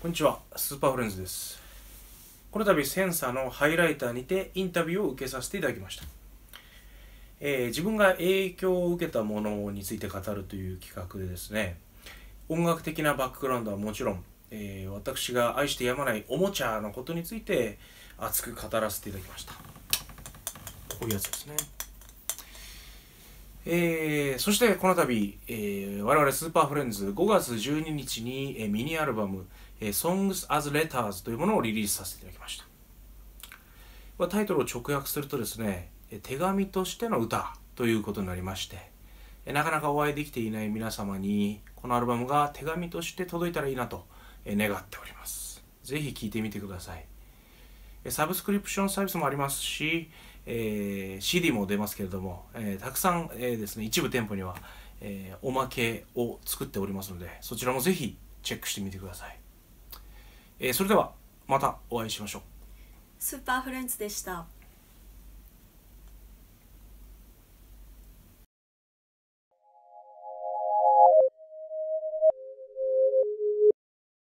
こんにちは、スーパーフレンズです。この度、センサーのハイライターにてインタビューを受けさせていただきました。えー、自分が影響を受けたものについて語るという企画でですね、音楽的なバックグラウンドはもちろん、えー、私が愛してやまないおもちゃのことについて熱く語らせていただきました。こういうやつですね。えー、そしてこの度、えー、我々スーパーフレンズ5月12日に、えー、ミニアルバム「えー、Songs as Letters」というものをリリースさせていただきました、タイトルを直訳するとですね手紙としての歌ということになりまして、えー、なかなかお会いできていない皆様にこのアルバムが手紙として届いたらいいなと、えー、願っておりますぜひ聴いてみてくださいサブスクリプションサービスもありますし、えー、CD も出ますけれども、えー、たくさん、えー、ですね、一部店舗には、えおまけを作っておりますので、そちらもぜひチェックしてみてください。えそれでは、またお会いしましょう。スーパーフレンズでした。